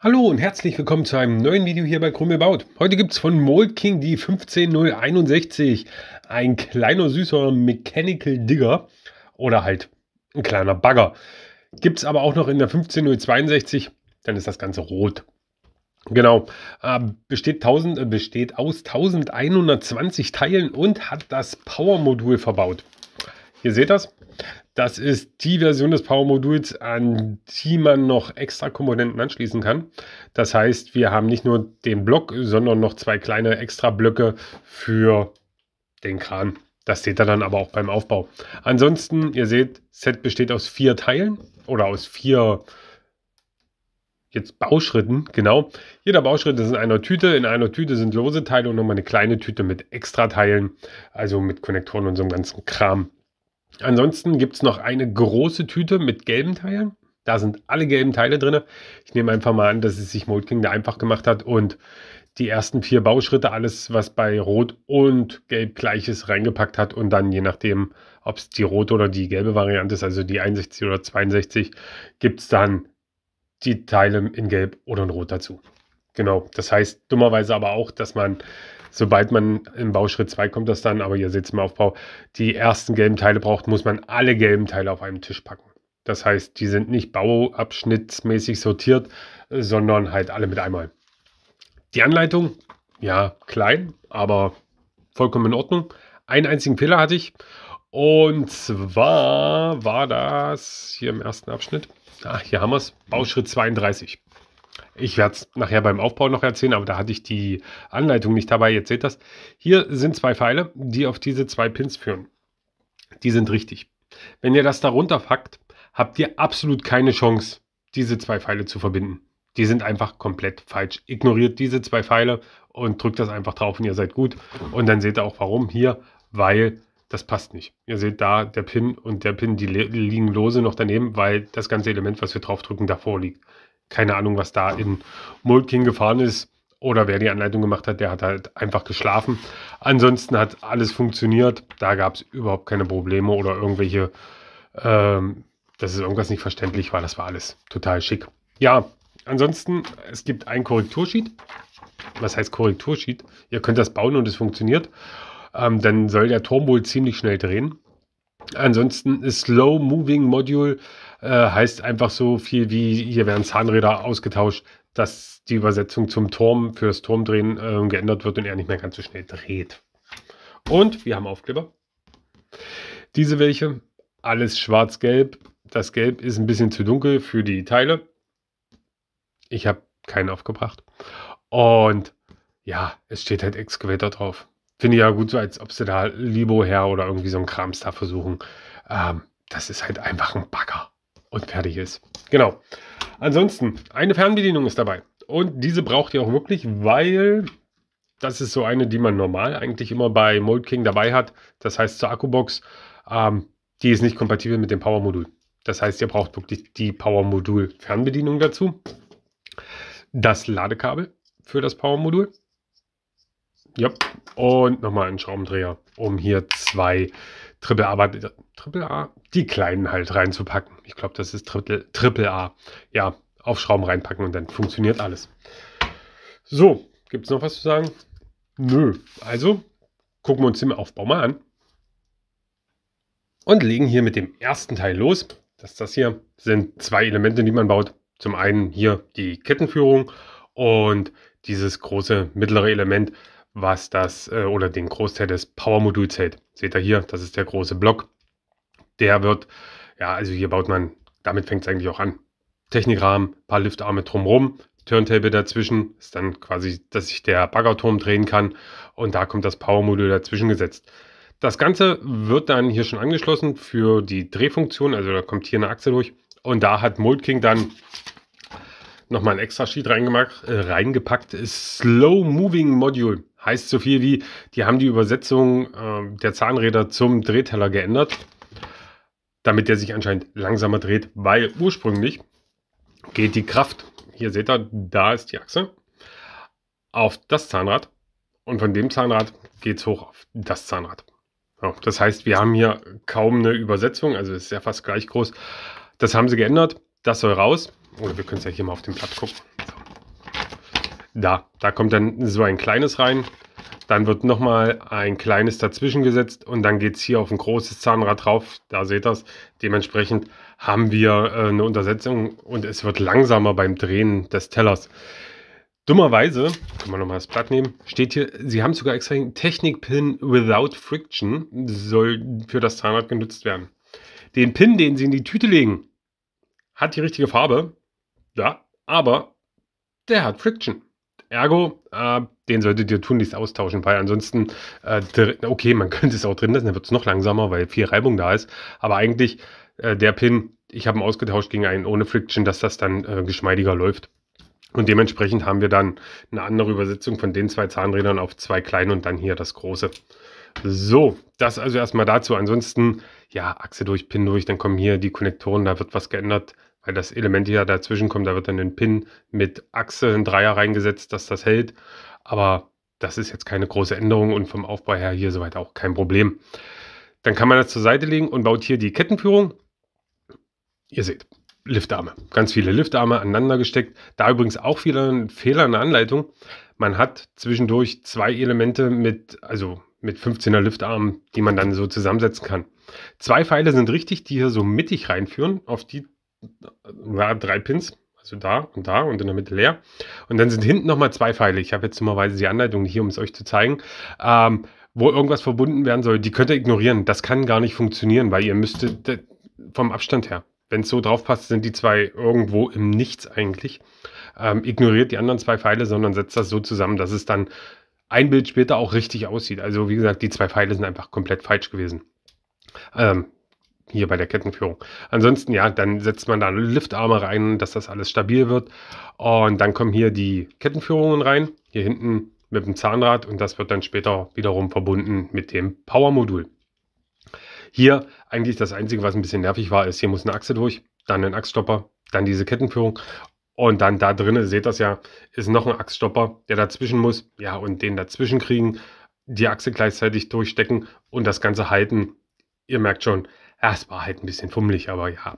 Hallo und herzlich willkommen zu einem neuen Video hier bei Krumm gebaut. Heute gibt es von Moldking die 15061, ein kleiner süßer Mechanical Digger oder halt ein kleiner Bagger. Gibt es aber auch noch in der 15062, dann ist das Ganze rot. Genau, äh, besteht, 1000, äh, besteht aus 1120 Teilen und hat das Power-Modul verbaut. Ihr seht das. Das ist die Version des Power-Moduls, an die man noch extra Komponenten anschließen kann. Das heißt, wir haben nicht nur den Block, sondern noch zwei kleine extra Blöcke für den Kran. Das seht ihr dann aber auch beim Aufbau. Ansonsten, ihr seht, Set besteht aus vier Teilen oder aus vier jetzt Bauschritten, genau. Jeder Bauschritt ist in einer Tüte. In einer Tüte sind lose Teile und nochmal eine kleine Tüte mit Extrateilen, also mit Konnektoren und so einem ganzen Kram. Ansonsten gibt es noch eine große Tüte mit gelben Teilen. Da sind alle gelben Teile drin. Ich nehme einfach mal an, dass es sich Mold King da einfach gemacht hat und die ersten vier Bauschritte, alles, was bei Rot und Gelb gleich ist, reingepackt hat und dann je nachdem, ob es die rote oder die gelbe Variante ist, also die 61 oder 62, gibt es dann die Teile in Gelb oder in Rot dazu. Genau, das heißt dummerweise aber auch, dass man sobald man im Bauschritt 2 kommt das dann, aber ihr seht es im Aufbau, die ersten gelben Teile braucht, muss man alle gelben Teile auf einem Tisch packen. Das heißt, die sind nicht bauabschnittsmäßig sortiert, sondern halt alle mit einmal. Die Anleitung, ja, klein, aber vollkommen in Ordnung. Einen einzigen Fehler hatte ich. Und zwar war das hier im ersten Abschnitt. Ach, hier haben wir es. Bauschritt 32. Ich werde es nachher beim Aufbau noch erzählen, aber da hatte ich die Anleitung nicht dabei. Jetzt seht das. Hier sind zwei Pfeile, die auf diese zwei Pins führen. Die sind richtig. Wenn ihr das darunter packt, habt ihr absolut keine Chance, diese zwei Pfeile zu verbinden. Die sind einfach komplett falsch. Ignoriert diese zwei Pfeile und drückt das einfach drauf und ihr seid gut. Und dann seht ihr auch warum hier, weil das passt nicht. Ihr seht da der Pin und der Pin, die liegen lose noch daneben, weil das ganze Element, was wir drauf drücken, davor liegt keine Ahnung, was da in Mulking gefahren ist oder wer die Anleitung gemacht hat, der hat halt einfach geschlafen. Ansonsten hat alles funktioniert. Da gab es überhaupt keine Probleme oder irgendwelche, ähm, dass es irgendwas nicht verständlich war. Das war alles total schick. Ja, ansonsten, es gibt ein Korrektursheet. Was heißt Korrektursheet? Ihr könnt das bauen und es funktioniert. Ähm, dann soll der Turm wohl ziemlich schnell drehen. Ansonsten Slow Moving Module äh, heißt einfach so viel wie hier werden Zahnräder ausgetauscht, dass die Übersetzung zum Turm fürs Turmdrehen äh, geändert wird und er nicht mehr ganz so schnell dreht. Und wir haben Aufkleber. Diese welche, alles schwarz-gelb. Das Gelb ist ein bisschen zu dunkel für die Teile. Ich habe keinen aufgebracht. Und ja, es steht halt Excavator drauf finde ich ja gut, so als ob sie da Libo her oder irgendwie so ein Krams da versuchen. Ähm, das ist halt einfach ein Bagger und fertig ist. Genau. Ansonsten, eine Fernbedienung ist dabei. Und diese braucht ihr auch wirklich, weil das ist so eine, die man normal eigentlich immer bei Mold King dabei hat. Das heißt zur Akkubox, ähm, die ist nicht kompatibel mit dem Power-Modul. Das heißt, ihr braucht wirklich die Power-Modul-Fernbedienung dazu. Das Ladekabel für das Power-Modul ja. Und nochmal einen Schraubendreher, um hier zwei Triple A, Triple A, die kleinen halt reinzupacken. Ich glaube, das ist Triple, Triple A. Ja, auf Schrauben reinpacken und dann funktioniert alles. So, gibt es noch was zu sagen? Nö. Also gucken wir uns den Aufbau mal an. Und legen hier mit dem ersten Teil los. Das das hier. sind zwei Elemente, die man baut. Zum einen hier die Kettenführung und dieses große mittlere Element was das äh, oder den Großteil des Power-Moduls hält. Seht ihr hier, das ist der große Block. Der wird, ja, also hier baut man, damit fängt es eigentlich auch an. Technikrahmen, paar Liftarme drumherum, Turntable dazwischen, ist dann quasi, dass sich der Baggerturm drehen kann und da kommt das Power-Modul dazwischen gesetzt. Das Ganze wird dann hier schon angeschlossen für die Drehfunktion, also da kommt hier eine Achse durch und da hat Mold King dann nochmal ein extra Sheet reingemacht, äh, reingepackt, Slow Moving Module. Heißt so viel wie, die haben die Übersetzung äh, der Zahnräder zum Drehteller geändert, damit der sich anscheinend langsamer dreht, weil ursprünglich geht die Kraft, hier seht ihr, da ist die Achse, auf das Zahnrad und von dem Zahnrad geht es hoch auf das Zahnrad. Ja, das heißt, wir haben hier kaum eine Übersetzung, also ist ja fast gleich groß. Das haben sie geändert, das soll raus. Oder wir können es ja hier mal auf dem Blatt gucken. Da, da kommt dann so ein kleines rein. Dann wird nochmal ein kleines dazwischen gesetzt und dann geht es hier auf ein großes Zahnrad drauf. Da seht ihr es. Dementsprechend haben wir äh, eine Untersetzung und es wird langsamer beim Drehen des Tellers. Dummerweise, können wir nochmal das Blatt nehmen, steht hier, sie haben sogar extra Technik-Pin without friction, soll für das Zahnrad genutzt werden. Den Pin, den sie in die Tüte legen, hat die richtige Farbe, ja, aber der hat Friction. Ergo, äh, den solltet ihr tunlichst austauschen, weil ansonsten, äh, okay, man könnte es auch drin lassen, dann wird es noch langsamer, weil viel Reibung da ist. Aber eigentlich äh, der Pin, ich habe ihn ausgetauscht gegen einen ohne Friction, dass das dann äh, geschmeidiger läuft. Und dementsprechend haben wir dann eine andere Übersetzung von den zwei Zahnrädern auf zwei kleine und dann hier das große. So, das also erstmal dazu. Ansonsten, ja, Achse durch, Pin durch, dann kommen hier die Konnektoren, da wird was geändert weil das Element ja dazwischen kommt, da wird dann ein Pin mit Achse, ein Dreier reingesetzt, dass das hält. Aber das ist jetzt keine große Änderung und vom Aufbau her hier soweit auch kein Problem. Dann kann man das zur Seite legen und baut hier die Kettenführung. Ihr seht, Liftarme. Ganz viele Liftarme aneinander gesteckt. Da übrigens auch viele Fehler in der Anleitung. Man hat zwischendurch zwei Elemente mit, also mit 15er Liftarmen, die man dann so zusammensetzen kann. Zwei Pfeile sind richtig, die hier so mittig reinführen. Auf die drei Pins, also da und da und in der Mitte leer. Und dann sind hinten nochmal zwei Pfeile. Ich habe jetzt dummerweise die Anleitung hier, um es euch zu zeigen. Ähm, wo irgendwas verbunden werden soll, die könnt ihr ignorieren. Das kann gar nicht funktionieren, weil ihr müsstet vom Abstand her, wenn es so drauf passt, sind die zwei irgendwo im Nichts eigentlich. Ähm, ignoriert die anderen zwei Pfeile, sondern setzt das so zusammen, dass es dann ein Bild später auch richtig aussieht. Also wie gesagt, die zwei Pfeile sind einfach komplett falsch gewesen. Ähm, hier bei der Kettenführung. Ansonsten, ja, dann setzt man da Liftarme rein, dass das alles stabil wird. Und dann kommen hier die Kettenführungen rein, hier hinten mit dem Zahnrad und das wird dann später wiederum verbunden mit dem Power-Modul. Hier eigentlich das Einzige, was ein bisschen nervig war, ist, hier muss eine Achse durch, dann ein Achsstopper, dann diese Kettenführung und dann da drinnen, seht ihr das ja, ist noch ein Achsstopper, der dazwischen muss, ja, und den dazwischen kriegen, die Achse gleichzeitig durchstecken und das Ganze halten. Ihr merkt schon, ja, es war halt ein bisschen fummelig, aber ja.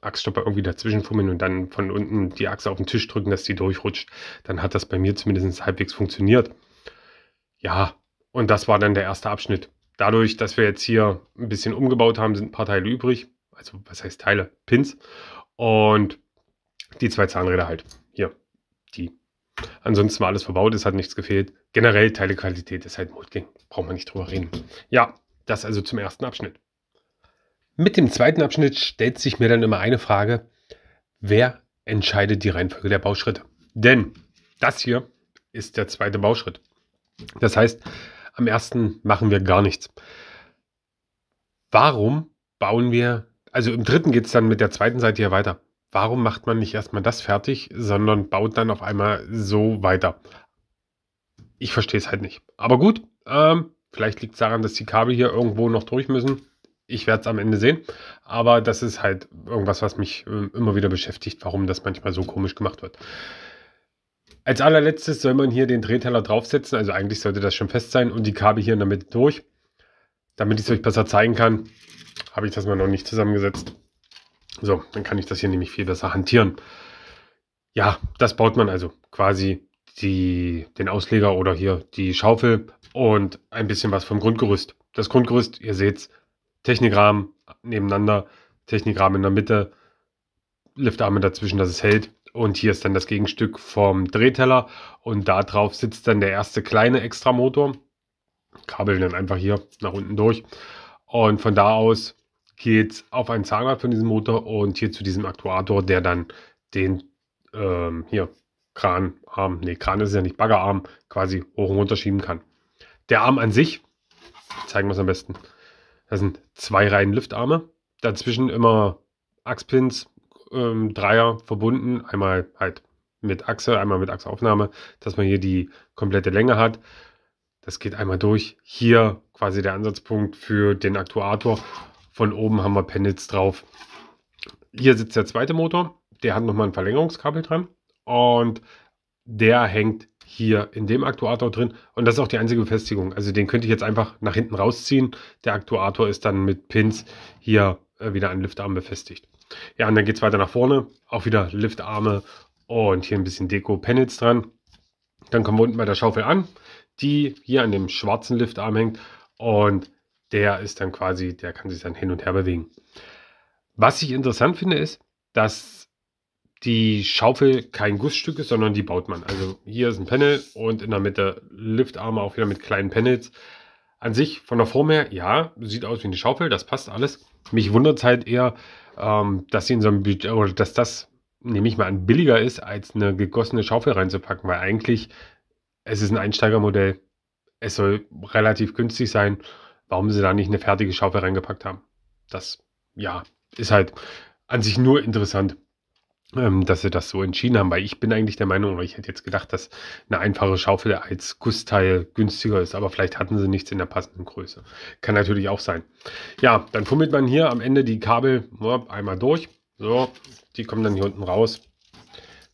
Achsstopper irgendwie dazwischen fummeln und dann von unten die Achse auf den Tisch drücken, dass die durchrutscht. Dann hat das bei mir zumindest halbwegs funktioniert. Ja, und das war dann der erste Abschnitt. Dadurch, dass wir jetzt hier ein bisschen umgebaut haben, sind ein paar Teile übrig. Also, was heißt Teile? Pins. Und die zwei Zahnräder halt. Hier, die. Ansonsten war alles verbaut, es hat nichts gefehlt. Generell Teilequalität ist halt Mutging. Braucht man nicht drüber reden. Ja, das also zum ersten Abschnitt. Mit dem zweiten Abschnitt stellt sich mir dann immer eine Frage, wer entscheidet die Reihenfolge der Bauschritte? Denn das hier ist der zweite Bauschritt. Das heißt, am ersten machen wir gar nichts. Warum bauen wir, also im dritten geht es dann mit der zweiten Seite hier weiter. Warum macht man nicht erstmal das fertig, sondern baut dann auf einmal so weiter? Ich verstehe es halt nicht. Aber gut, ähm, vielleicht liegt es daran, dass die Kabel hier irgendwo noch durch müssen ich werde es am Ende sehen. Aber das ist halt irgendwas, was mich ähm, immer wieder beschäftigt, warum das manchmal so komisch gemacht wird. Als allerletztes soll man hier den Drehteller draufsetzen. Also eigentlich sollte das schon fest sein und die Kabel hier in der Mitte durch. Damit ich es euch besser zeigen kann, habe ich das mal noch nicht zusammengesetzt. So, dann kann ich das hier nämlich viel besser hantieren. Ja, das baut man also quasi die, den Ausleger oder hier die Schaufel und ein bisschen was vom Grundgerüst. Das Grundgerüst, ihr seht es, Technikrahmen nebeneinander, Technikrahmen in der Mitte, Liftarme dazwischen, dass es hält. Und hier ist dann das Gegenstück vom Drehteller und da drauf sitzt dann der erste kleine Extramotor. Kabel dann einfach hier nach unten durch. Und von da aus geht es auf ein Zahnrad von diesem Motor und hier zu diesem Aktuator, der dann den ähm, hier Kranarm, nee, Kran ist ja nicht Baggerarm, quasi hoch und runter schieben kann. Der Arm an sich, zeigen wir es am besten, das sind zwei Reihen Liftarme. Dazwischen immer Achspins, ähm, Dreier verbunden. Einmal halt mit Achse, einmal mit Achsaufnahme, dass man hier die komplette Länge hat. Das geht einmal durch. Hier quasi der Ansatzpunkt für den Aktuator. Von oben haben wir Panels drauf. Hier sitzt der zweite Motor. Der hat nochmal ein Verlängerungskabel dran. Und der hängt hier in dem Aktuator drin und das ist auch die einzige Befestigung. Also den könnte ich jetzt einfach nach hinten rausziehen. Der Aktuator ist dann mit Pins hier äh, wieder an Liftarm befestigt. Ja, und dann geht es weiter nach vorne. Auch wieder Liftarme und hier ein bisschen Deko-Panels dran. Dann kommen wir unten bei der Schaufel an, die hier an dem schwarzen Liftarm hängt und der ist dann quasi, der kann sich dann hin und her bewegen. Was ich interessant finde ist, dass die Schaufel kein Gussstück ist, sondern die baut man. Also hier ist ein Panel und in der Mitte Liftarme auch wieder mit kleinen Panels. An sich von der Form her, ja, sieht aus wie eine Schaufel, das passt alles. Mich wundert es halt eher, ähm, dass sie in so einem Budget, oder dass das, nehme ich mal an, billiger ist, als eine gegossene Schaufel reinzupacken, weil eigentlich es ist ein Einsteigermodell, es soll relativ günstig sein. Warum sie da nicht eine fertige Schaufel reingepackt haben, das, ja, ist halt an sich nur interessant. Ähm, dass sie das so entschieden haben, weil ich bin eigentlich der Meinung, oder ich hätte jetzt gedacht, dass eine einfache Schaufel als Gussteil günstiger ist, aber vielleicht hatten sie nichts in der passenden Größe. Kann natürlich auch sein. Ja, dann fummelt man hier am Ende die Kabel einmal durch. So, die kommen dann hier unten raus.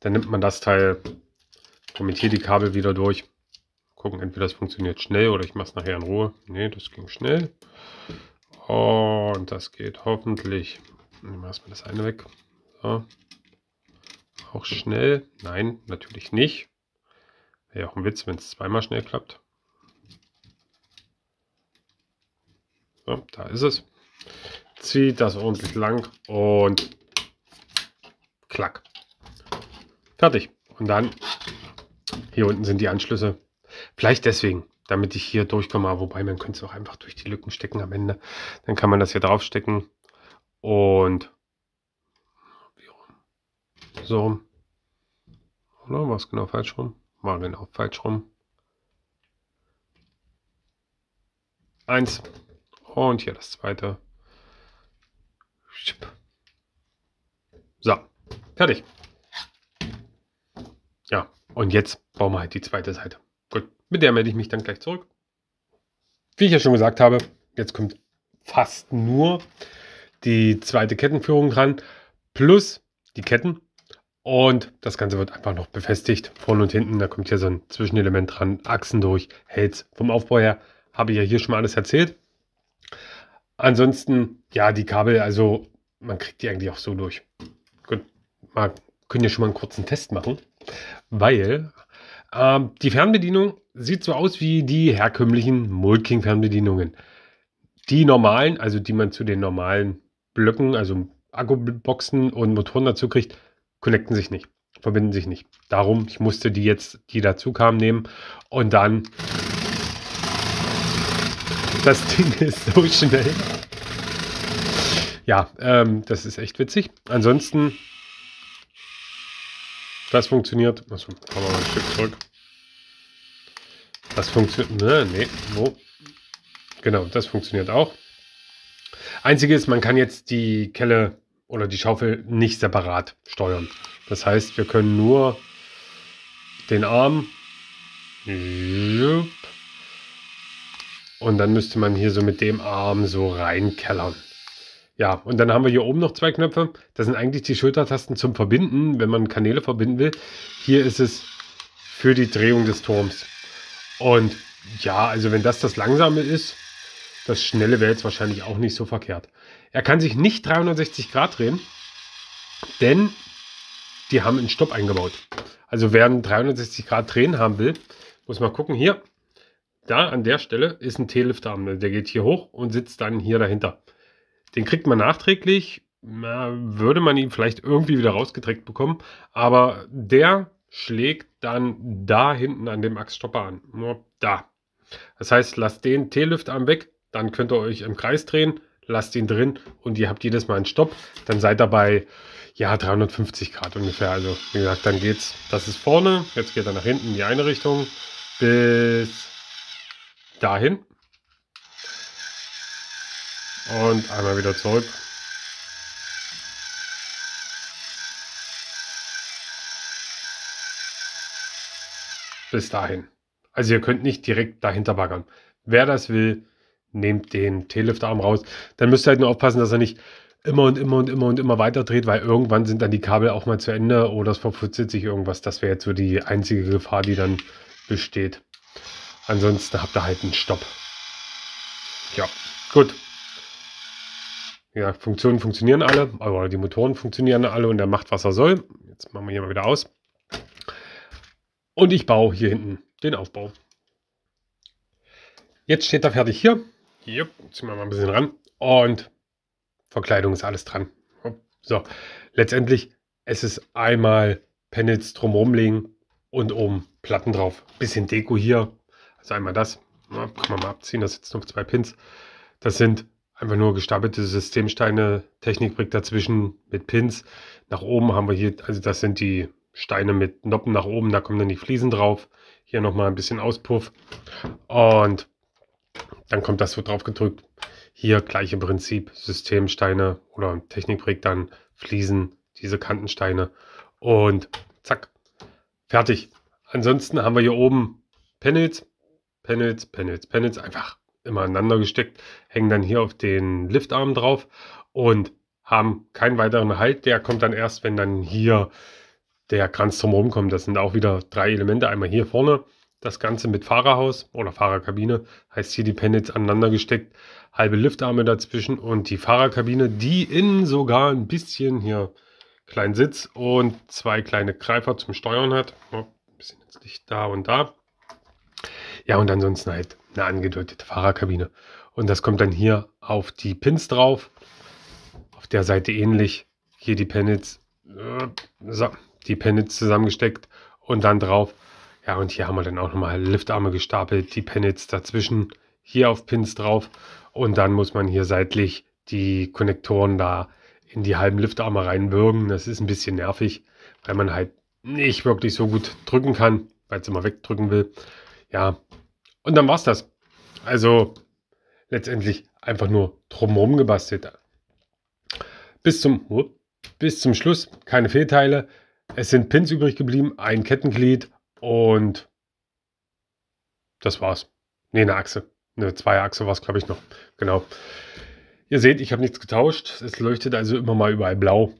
Dann nimmt man das Teil, fummelt hier die Kabel wieder durch. Gucken, entweder das funktioniert schnell oder ich mache es nachher in Ruhe. Ne, das ging schnell. Und das geht hoffentlich. Nehmen wir erstmal das eine weg. So auch schnell? Nein, natürlich nicht. Wäre ja auch ein Witz, wenn es zweimal schnell klappt. So, da ist es. Zieht das ordentlich lang und klack. Fertig. Und dann hier unten sind die Anschlüsse. Vielleicht deswegen, damit ich hier durchkomme. Wobei man könnte es auch einfach durch die Lücken stecken am Ende. Dann kann man das hier drauf stecken. und so rum. Oder war es genau falsch rum? War genau falsch rum. Eins. Und hier das zweite. So, fertig. Ja, und jetzt bauen wir halt die zweite Seite. Gut, mit der melde ich mich dann gleich zurück. Wie ich ja schon gesagt habe, jetzt kommt fast nur die zweite Kettenführung dran, plus die Ketten und das Ganze wird einfach noch befestigt, vorne und hinten. Da kommt hier so ein Zwischenelement dran, Achsen durch, hält's. Vom Aufbau her habe ich ja hier schon mal alles erzählt. Ansonsten, ja, die Kabel, also man kriegt die eigentlich auch so durch. Gut, mal, können ja schon mal einen kurzen Test machen, weil ähm, die Fernbedienung sieht so aus wie die herkömmlichen Mulking-Fernbedienungen. Die normalen, also die man zu den normalen Blöcken, also Akkuboxen und Motoren dazu kriegt, connecten sich nicht, verbinden sich nicht. Darum, ich musste die jetzt, die dazu kamen, nehmen und dann. Das Ding ist so schnell. Ja, ähm, das ist echt witzig. Ansonsten, das funktioniert. Achso, kommen wir mal ein Stück zurück. Das funktioniert. Ne, nee, wo? Genau, das funktioniert auch. Einziges, man kann jetzt die Kelle oder die Schaufel nicht separat steuern. Das heißt, wir können nur den Arm und dann müsste man hier so mit dem Arm so reinkellern. Ja, und dann haben wir hier oben noch zwei Knöpfe. Das sind eigentlich die Schultertasten zum Verbinden, wenn man Kanäle verbinden will. Hier ist es für die Drehung des Turms. Und ja, also wenn das das Langsame ist, das Schnelle wäre jetzt wahrscheinlich auch nicht so verkehrt. Er kann sich nicht 360 Grad drehen, denn die haben einen Stopp eingebaut. Also wer einen 360 Grad drehen haben will, muss mal gucken, hier, da an der Stelle ist ein T-Lifterarm. Der geht hier hoch und sitzt dann hier dahinter. Den kriegt man nachträglich, na, würde man ihn vielleicht irgendwie wieder rausgedreckt bekommen, aber der schlägt dann da hinten an dem Achsstopper an. Nur da. Das heißt, lasst den T-Liftarm weg, dann könnt ihr euch im Kreis drehen lasst ihn drin und ihr habt jedes Mal einen Stopp, dann seid ihr bei ja, 350 Grad ungefähr. Also wie gesagt, dann geht's, das ist vorne, jetzt geht er nach hinten in die eine Richtung bis dahin. Und einmal wieder zurück. Bis dahin. Also ihr könnt nicht direkt dahinter baggern. Wer das will, nehmt den Teelüfterarm raus. Dann müsst ihr halt nur aufpassen, dass er nicht immer und immer und immer und immer weiter dreht, weil irgendwann sind dann die Kabel auch mal zu Ende oder es verputzt sich irgendwas. Das wäre jetzt so die einzige Gefahr, die dann besteht. Ansonsten habt ihr halt einen Stopp. Ja, gut. Ja, Funktionen funktionieren alle, aber die Motoren funktionieren alle und er macht, was er soll. Jetzt machen wir hier mal wieder aus. Und ich baue hier hinten den Aufbau. Jetzt steht er fertig hier. Jupp, ziehen wir mal ein bisschen ran. Und Verkleidung ist alles dran. So, letztendlich, es ist einmal Panels drumherum legen und oben Platten drauf. Bisschen Deko hier. Also einmal das. kann man mal abziehen, da sitzen noch zwei Pins. Das sind einfach nur gestapelte Systemsteine, Technik Technikbrick dazwischen mit Pins. Nach oben haben wir hier, also das sind die Steine mit Noppen nach oben, da kommen dann die Fliesen drauf. Hier nochmal ein bisschen Auspuff. Und dann kommt das so drauf gedrückt. Hier gleiche Prinzip, Systemsteine oder Technikbrick dann Fliesen, diese Kantensteine und zack, fertig. Ansonsten haben wir hier oben Panels, Panels, Panels, Panels, einfach immer aneinander gesteckt, hängen dann hier auf den Liftarm drauf und haben keinen weiteren Halt. Der kommt dann erst, wenn dann hier der Kranz drumherum kommt. Das sind auch wieder drei Elemente. Einmal hier vorne, das Ganze mit Fahrerhaus oder Fahrerkabine heißt hier die Panels aneinander gesteckt, halbe Liftarme dazwischen und die Fahrerkabine, die innen sogar ein bisschen hier kleinen Sitz und zwei kleine Greifer zum Steuern hat. Ja, ein bisschen jetzt Licht da und da. Ja, und ansonsten halt eine angedeutete Fahrerkabine. Und das kommt dann hier auf die Pins drauf. Auf der Seite ähnlich. Hier die Panels, äh, so, die Panels zusammengesteckt und dann drauf ja, und hier haben wir dann auch nochmal Liftarme gestapelt, die Pennets dazwischen, hier auf Pins drauf. Und dann muss man hier seitlich die Konnektoren da in die halben Liftarme reinwürgen. Das ist ein bisschen nervig, weil man halt nicht wirklich so gut drücken kann, weil es immer wegdrücken will. Ja, und dann war's das. Also letztendlich einfach nur drumherum gebastelt. Bis zum, bis zum Schluss keine Fehlteile. Es sind Pins übrig geblieben, ein Kettenglied und das war's. Ne, eine Achse. Eine Zweierachse war es, glaube ich, noch. Genau. Ihr seht, ich habe nichts getauscht. Es leuchtet also immer mal überall blau.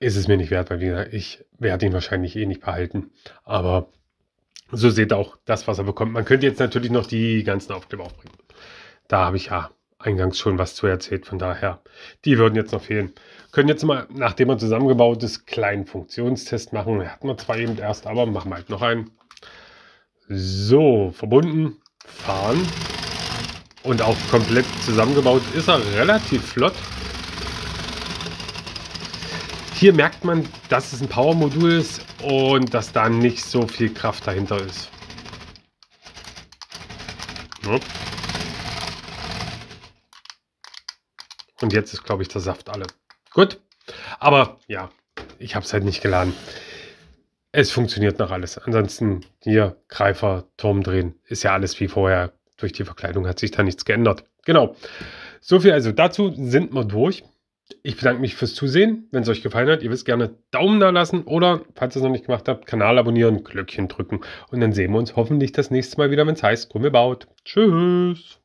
Ist es mir nicht wert, weil ich werde ihn wahrscheinlich eh nicht behalten. Aber so seht ihr auch das, was er bekommt. Man könnte jetzt natürlich noch die ganzen Aufkleber aufbringen. Da habe ich ja eingangs schon was zu erzählt. Von daher, die würden jetzt noch fehlen können jetzt mal, nachdem er zusammengebaut ist, einen kleinen Funktionstest machen. Wir Hatten wir zwar eben erst, aber machen wir halt noch einen. So, verbunden, fahren. Und auch komplett zusammengebaut ist er relativ flott. Hier merkt man, dass es ein Power-Modul ist und dass da nicht so viel Kraft dahinter ist. Und jetzt ist, glaube ich, der Saft alle. Gut. Aber ja, ich habe es halt nicht geladen. Es funktioniert noch alles. Ansonsten hier Greifer, Turm drehen, ist ja alles wie vorher. Durch die Verkleidung hat sich da nichts geändert. Genau. So viel also dazu sind wir durch. Ich bedanke mich fürs Zusehen. Wenn es euch gefallen hat, ihr wisst gerne Daumen da lassen oder, falls ihr es noch nicht gemacht habt, Kanal abonnieren, Glöckchen drücken. Und dann sehen wir uns hoffentlich das nächste Mal wieder, wenn es heißt baut. Tschüss!